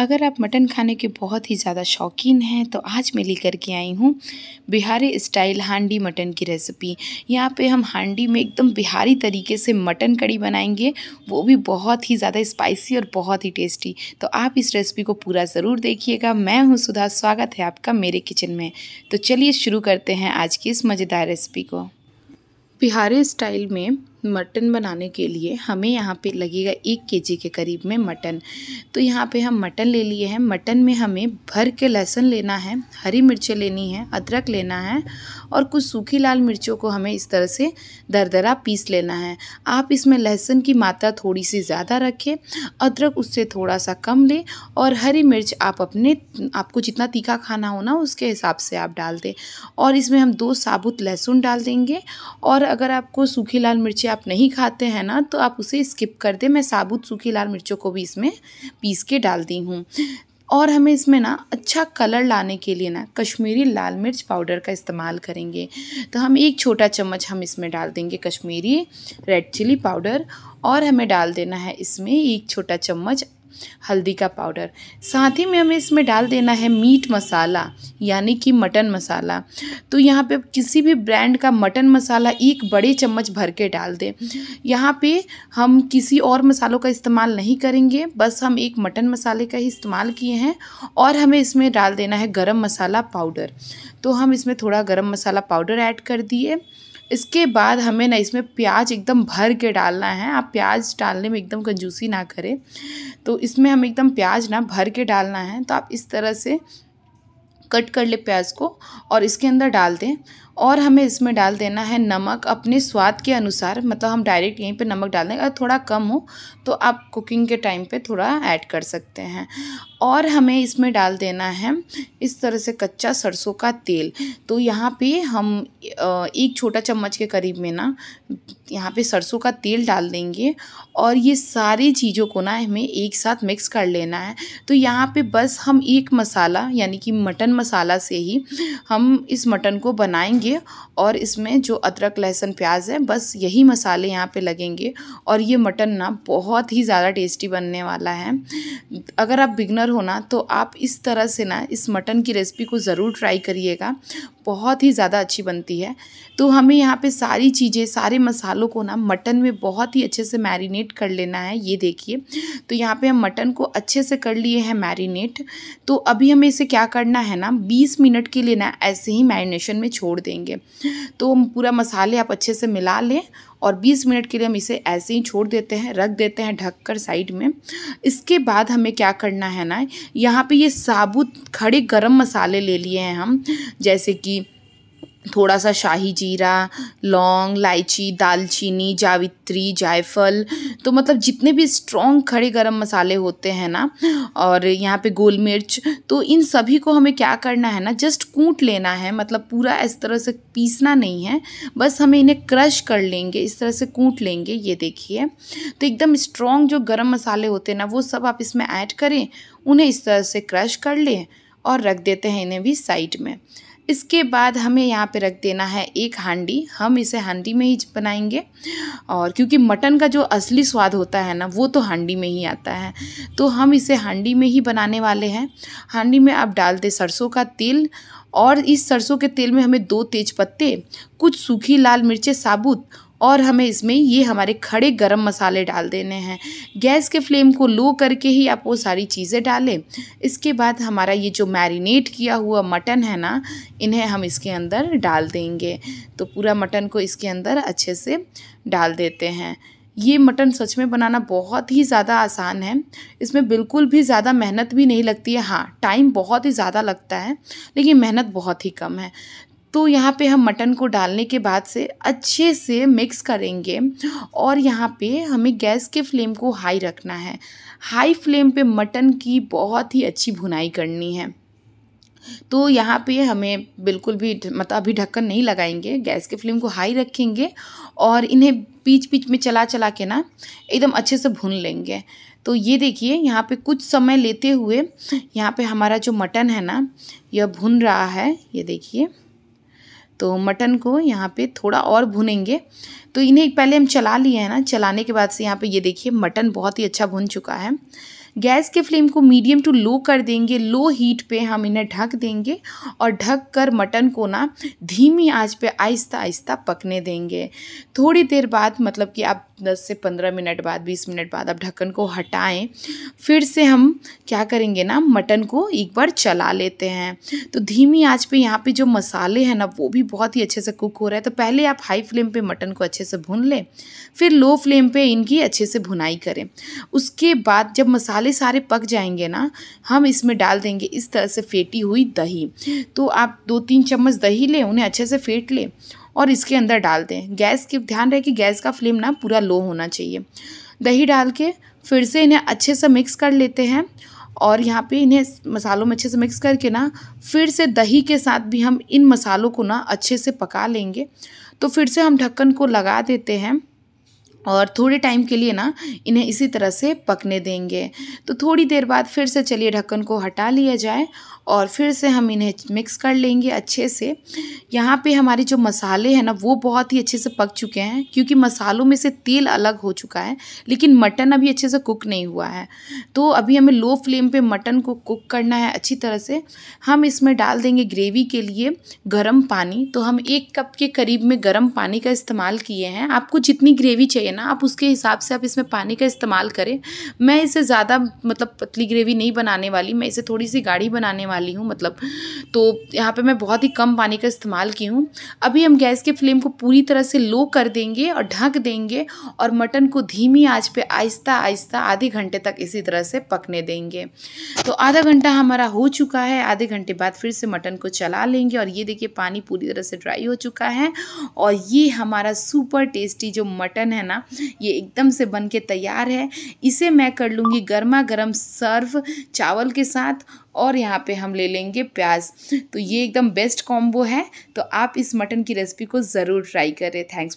अगर आप मटन खाने के बहुत ही ज़्यादा शौकीन हैं तो आज मैं लेकर के आई हूँ बिहारी स्टाइल हांडी मटन की रेसिपी यहाँ पे हम हांडी में एकदम बिहारी तरीके से मटन कड़ी बनाएंगे वो भी बहुत ही ज़्यादा स्पाइसी और बहुत ही टेस्टी तो आप इस रेसिपी को पूरा ज़रूर देखिएगा मैं हूँ सुधा स्वागत है आपका मेरे किचन में तो चलिए शुरू करते हैं आज की इस मज़ेदार रेसिपी को बिहारी स्टाइल में मटन बनाने के लिए हमें यहाँ पे लगेगा एक केजी के करीब में मटन तो यहाँ पे हम मटन ले लिए हैं मटन में हमें भर के लहसुन लेना है हरी मिर्चें लेनी है अदरक लेना है और कुछ सूखी लाल मिर्चों को हमें इस तरह से दरदरा पीस लेना है आप इसमें लहसुन की मात्रा थोड़ी सी ज़्यादा रखें अदरक उससे थोड़ा सा कम लें और हरी मिर्च आप अपने आपको जितना तीखा खाना हो ना उसके हिसाब से आप डाल दें और इसमें हम दो साबुत लहसुन डाल देंगे और अगर आपको सूखी लाल मिर्चें मिर्ची आप नहीं खाते हैं ना तो आप उसे स्किप कर दें मैं साबुत सूखी लाल मिर्चों को भी इसमें पीस के डाल दी हूँ और हमें इसमें ना अच्छा कलर लाने के लिए ना कश्मीरी लाल मिर्च पाउडर का इस्तेमाल करेंगे तो हम एक छोटा चम्मच हम इसमें डाल देंगे कश्मीरी रेड चिली पाउडर और हमें डाल देना है इसमें एक छोटा चम्मच हल्दी का पाउडर साथ ही में हमें इसमें डाल देना है मीट मसाला यानी कि मटन मसाला तो यहाँ पे किसी भी ब्रांड का मटन मसाला एक बड़े चम्मच भर के डाल दें यहाँ पे हम किसी और मसालों का इस्तेमाल नहीं करेंगे बस हम एक मटन मसाले का ही इस्तेमाल किए हैं और हमें इसमें डाल देना है गरम मसाला पाउडर तो हम इसमें थोड़ा गर्म मसाला पाउडर ऐड कर दिए इसके बाद हमें ना इसमें प्याज एकदम भर के डालना है आप प्याज डालने में एकदम कंजूसी ना करें तो इसमें हमें एकदम प्याज ना भर के डालना है तो आप इस तरह से कट कर ले प्याज को और इसके अंदर डाल दें और हमें इसमें डाल देना है नमक अपने स्वाद के अनुसार मतलब हम डायरेक्ट यहीं पे नमक डाल देंगे अगर थोड़ा कम हो तो आप कुकिंग के टाइम पे थोड़ा ऐड कर सकते हैं और हमें इसमें डाल देना है इस तरह से कच्चा सरसों का तेल तो यहाँ पे हम एक छोटा चम्मच के करीब में ना यहाँ पे सरसों का तेल डाल देंगे और ये सारी चीज़ों को ना हमें एक साथ मिक्स कर लेना है तो यहाँ पे बस हम एक मसाला यानी कि मटन मसाला से ही हम इस मटन को बनाएंगे लगेंगे और इसमें जो अदरक लहसुन प्याज है बस यही मसाले यहाँ पे लगेंगे और ये मटन ना बहुत ही ज़्यादा टेस्टी बनने वाला है अगर आप बिगनर हो ना तो आप इस तरह से ना इस मटन की रेसिपी को ज़रूर ट्राई करिएगा बहुत ही ज़्यादा अच्छी बनती है तो हमें यहाँ पे सारी चीज़ें सारे मसालों को ना मटन में बहुत ही अच्छे से मैरिनेट कर लेना है ये देखिए तो यहाँ पे हम मटन को अच्छे से कर लिए हैं मैरिनेट तो अभी हमें इसे क्या करना है ना बीस मिनट के लिए ना ऐसे ही मैरिनेशन में छोड़ देंगे तो पूरा मसाले आप अच्छे से मिला लें और 20 मिनट के लिए हम इसे ऐसे ही छोड़ देते हैं रख देते हैं ढक कर साइड में इसके बाद हमें क्या करना है ना यहाँ पे ये साबुत खड़े गरम मसाले ले लिए हैं हम जैसे कि थोड़ा सा शाही जीरा लौंग इलायची दालचीनी जावित्री जायफल तो मतलब जितने भी स्ट्रॉन्ग खड़े गरम मसाले होते हैं ना और यहाँ पे गोल मिर्च तो इन सभी को हमें क्या करना है ना जस्ट कूट लेना है मतलब पूरा इस तरह से पीसना नहीं है बस हमें इन्हें क्रश कर लेंगे इस तरह से कूट लेंगे ये देखिए तो एकदम स्ट्रॉन्ग जो गर्म मसाले होते हैं ना वो सब आप इसमें ऐड करें उन्हें इस तरह से क्रश कर लें और रख देते हैं इन्हें भी साइड में इसके बाद हमें यहाँ पे रख देना है एक हांडी हम इसे हांडी में ही बनाएंगे और क्योंकि मटन का जो असली स्वाद होता है ना वो तो हांडी में ही आता है तो हम इसे हांडी में ही बनाने वाले हैं हांडी में आप डाल दें सरसों का तेल और इस सरसों के तेल में हमें दो तेज पत्ते कुछ सूखी लाल मिर्चें साबुत और हमें इसमें ये हमारे खड़े गरम मसाले डाल देने हैं गैस के फ्लेम को लो करके ही आप वो सारी चीज़ें डालें इसके बाद हमारा ये जो मैरिनेट किया हुआ मटन है ना इन्हें हम इसके अंदर डाल देंगे तो पूरा मटन को इसके अंदर अच्छे से डाल देते हैं ये मटन सच में बनाना बहुत ही ज़्यादा आसान है इसमें बिल्कुल भी ज़्यादा मेहनत भी नहीं लगती है हाँ टाइम बहुत ही ज़्यादा लगता है लेकिन मेहनत बहुत ही कम है तो यहाँ पे हम मटन को डालने के बाद से अच्छे से मिक्स करेंगे और यहाँ पे हमें गैस के फ्लेम को हाई रखना है हाई फ्लेम पे मटन की बहुत ही अच्छी भुनाई करनी है तो यहाँ पे हमें बिल्कुल भी मतलब अभी ढक्कन नहीं लगाएंगे गैस के फ्लेम को हाई रखेंगे और इन्हें बीच बीच में चला चला के ना एकदम अच्छे से भून लेंगे तो ये देखिए यहाँ पे कुछ समय लेते हुए यहाँ पे हमारा जो मटन है ना यह भुन रहा है ये देखिए तो मटन को यहाँ पे थोड़ा और भुनेंगे तो इन्हें पहले हम चला लिए हैं ना चलाने के बाद से यहाँ पे ये देखिए मटन बहुत ही अच्छा भुन चुका है गैस के फ्लेम को मीडियम टू लो कर देंगे लो हीट पे हम इन्हें ढक देंगे और ढक कर मटन को ना धीमी आंच पे आहिस्ता आहिस्ता पकने देंगे थोड़ी देर बाद मतलब कि आप 10 से 15 मिनट बाद 20 मिनट बाद आप ढक्कन को हटाएं फिर से हम क्या करेंगे ना मटन को एक बार चला लेते हैं तो धीमी आंच पे यहाँ पे जो मसाले हैं ना वो भी बहुत ही अच्छे से कुक हो रहा है तो पहले आप हाई फ्लेम पर मटन को अच्छे से भून लें फिर लो फ्लेम पर इनकी अच्छे से भुनाई करें उसके बाद जब मसाले मसाले सारे पक जाएंगे ना हम इसमें डाल देंगे इस तरह से फेटी हुई दही तो आप दो तीन चम्मच दही लें उन्हें अच्छे से फेंट लें और इसके अंदर डाल दें गैस के ध्यान रहे कि गैस का फ्लेम ना पूरा लो होना चाहिए दही डाल के फिर से इन्हें अच्छे से मिक्स कर लेते हैं और यहाँ पे इन्हें मसालों में अच्छे से मिक्स करके ना फिर से दही के साथ भी हम इन मसालों को ना अच्छे से पका लेंगे तो फिर से हम ढक्कन को लगा देते हैं और थोड़े टाइम के लिए ना इन्हें इसी तरह से पकने देंगे तो थोड़ी देर बाद फिर से चलिए ढक्कन को हटा लिया जाए और फिर से हम इन्हें मिक्स कर लेंगे अच्छे से यहाँ पे हमारे जो मसाले हैं ना वो बहुत ही अच्छे से पक चुके हैं क्योंकि मसालों में से तेल अलग हो चुका है लेकिन मटन अभी अच्छे से कुक नहीं हुआ है तो अभी हमें लो फ्लेम पर मटन को कुक करना है अच्छी तरह से हम इसमें डाल देंगे ग्रेवी के लिए गर्म पानी तो हम एक कप के करीब में गर्म पानी का इस्तेमाल किए हैं आपको जितनी ग्रेवी चाहिए चाहिए ना आप उसके हिसाब से आप इसमें पानी का इस्तेमाल करें मैं इसे ज़्यादा मतलब पतली ग्रेवी नहीं बनाने वाली मैं इसे थोड़ी सी गाढ़ी बनाने वाली हूँ मतलब तो यहाँ पर मैं बहुत ही कम पानी का इस्तेमाल की हूँ अभी हम गैस के फ्लेम को पूरी तरह से लो कर देंगे और ढक देंगे और मटन को धीमी आँच पर आहिस्ता आहिस्ता आधे घंटे तक इसी तरह से पकने देंगे तो आधा घंटा हमारा हो चुका है आधे घंटे बाद फिर से मटन को चला लेंगे और ये देखिए पानी पूरी तरह से ड्राई हो चुका है और ये हमारा सुपर टेस्टी जो मटन है ना ना ये एकदम से बन के तैयार है इसे मैं कर लूँगी गर्मा गर्म सर्व चावल के साथ और यहाँ पे हम ले लेंगे प्याज तो ये एकदम बेस्ट कॉम्बो है तो आप इस मटन की रेसिपी को ज़रूर ट्राई करें थैंक्स फॉर